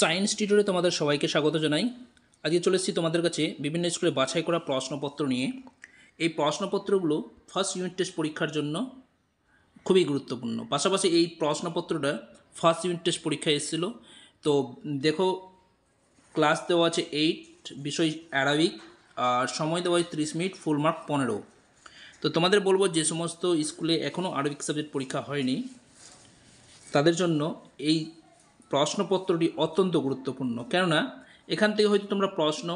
science টিউটরে তোমাদের সবাইকে স্বাগত জানাই আজকে চলে এসেছি তোমাদের কাছে বিভিন্ন স্কুলে বাছাই করা প্রশ্নপত্র নিয়ে এই প্রশ্নপত্রগুলো ফার্স্ট ইউনিট টেস্ট পরীক্ষার জন্য খুবই গুরুত্বপূর্ণ পাশাপাশি এই প্রশ্নপত্রটা ফার্স্ট ইউনিট টেস্ট পরীক্ষায় এসেছিল তো দেখো ক্লাস দেওয়া আছে এইট বিষয় অ্যারাবিক আর সময় দেওয়া হয় ত্রিশ মিনিট ফুল মার্ক পনেরো তো তোমাদের বলবো যে সমস্ত স্কুলে এখনও আরবিক সাবজেক্ট পরীক্ষা হয়নি তাদের জন্য এই প্রশ্নপত্রটি অত্যন্ত গুরুত্বপূর্ণ কেননা এখান থেকে হয়তো তোমরা প্রশ্ন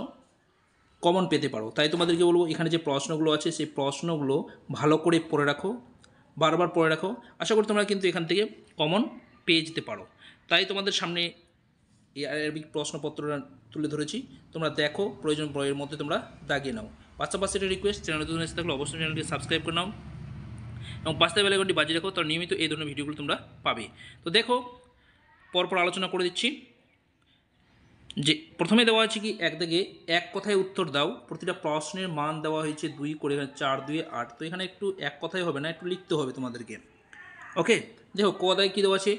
কমন পেতে পারো তাই তোমাদেরকে বলবো এখানে যে প্রশ্নগুলো আছে সেই প্রশ্নগুলো ভালো করে পড়ে রাখো বারবার পড়ে রাখো আশা করি তোমরা কিন্তু এখান থেকে কমন পেয়ে যেতে পারো তাই তোমাদের সামনে এই আরবিক প্রশ্নপত্রটা তুলে ধরেছি তোমরা দেখো প্রয়োজন প্রয়ের মধ্যে তোমরা দাগিয়ে নাও পাশাপাশি একটা রিকোয়েস্ট চ্যানেল নতুন এসে থাকলে অবশ্যই চ্যানেলটি সাবস্ক্রাইব করে নাও এবং পাঁচটা বেলাগনটি বাজিয়ে রাখো তার নিয়মিত এই ধরনের ভিডিওগুলো তোমরা পাবে তো দেখো পরপর আলোচনা করে দিচ্ছি যে প্রথমে দেওয়া হয়েছে কি একদিকে এক কথায় উত্তর দাও প্রতিটা প্রশ্নের মান দেওয়া হয়েছে দুই করে এখানে চার দুই আট তো এখানে একটু এক কথায় হবে না একটু লিখতে হবে তোমাদেরকে ওকে দেখো কদায় কী দেওয়া আছে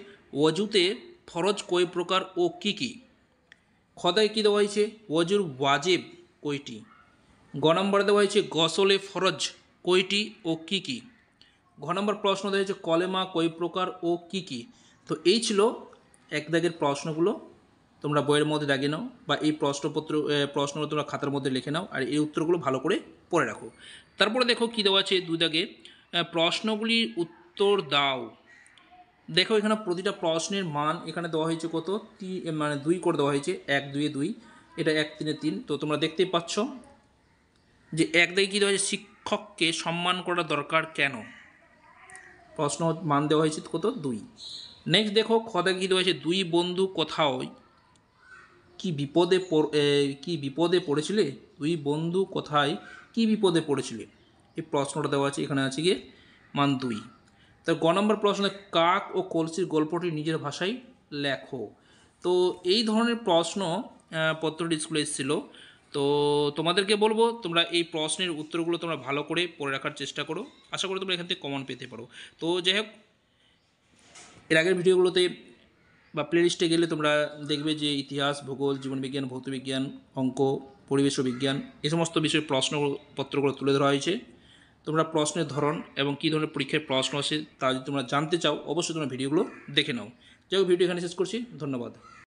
অজুতে ফরজ কয় প্রকার ও কি কি খদায় কী দেওয়া হয়েছে ওজুর ওয়াজেব কইটি গ নম্বর দেওয়া হয়েছে গসলে ফরজ কইটি ও কি কি ঘ নম্বর প্রশ্ন দেওয়া হয়েছে কলেমা কই প্রকার ও কি কি তো এই ছিল এক দাগের প্রশ্নগুলো তোমরা বইয়ের মধ্যে দাগিয়ে নাও বা এই প্রশ্নপত্র প্রশ্নগুলো তোমরা খাতার মধ্যে লিখে নাও আর এই উত্তরগুলো ভালো করে পড়ে রাখো তারপরে দেখো কী দেওয়া আছে দুই দাগে প্রশ্নগুলির উত্তর দাও দেখো এখানে প্রতিটা প্রশ্নের মান এখানে দেওয়া হয়েছে কত তি মানে দুই করে দেওয়া হয়েছে এক দুয়ে দুই এটা এক তিনে তিন তো তোমরা দেখতেই পাচ্ছ যে এক দাগে কী দেওয়া হয়েছে শিক্ষককে সম্মান করা দরকার কেন প্রশ্ন মান দেওয়া হয়েছে কত দুই নেক্সট দেখো কথা কী রয়েছে দুই বন্ধু কোথাও কি বিপদে কি বিপদে পড়েছিলে দুই বন্ধু কোথায় কি বিপদে পড়েছিলে এই প্রশ্নটা দেওয়া আছে এখানে আছে গিয়ে মান দুই তার গ নম্বর প্রশ্ন কাক ও কলসির গল্পটি নিজের ভাষায় লেখো তো এই ধরনের প্রশ্ন পত্রটি স্কুলে এসেছিল তো তোমাদেরকে বলবো তোমরা এই প্রশ্নের উত্তরগুলো তোমরা ভালো করে পড়ে রাখার চেষ্টা করো আশা করি তোমরা এখান থেকে কমন পেতে পারো তো যাই হোক এর আগের ভিডিওগুলোতে বা প্লেলিস্টে গেলে তোমরা দেখবে যে ইতিহাস ভূগোল জীবনবিজ্ঞান ভৌতবিজ্ঞান অঙ্ক পরিবেশ বিজ্ঞান এ সমস্ত বিষয়ে প্রশ্নপত্রগুলো তুলে ধরা হয়েছে তোমরা প্রশ্নের ধরন এবং কী ধরনের পরীক্ষায় প্রশ্ন আসে তা যদি তোমরা জানতে চাও অবশ্যই তোমরা ভিডিওগুলো দেখে নাও যাই হোক ভিডিও এখানে শেষ করছি ধন্যবাদ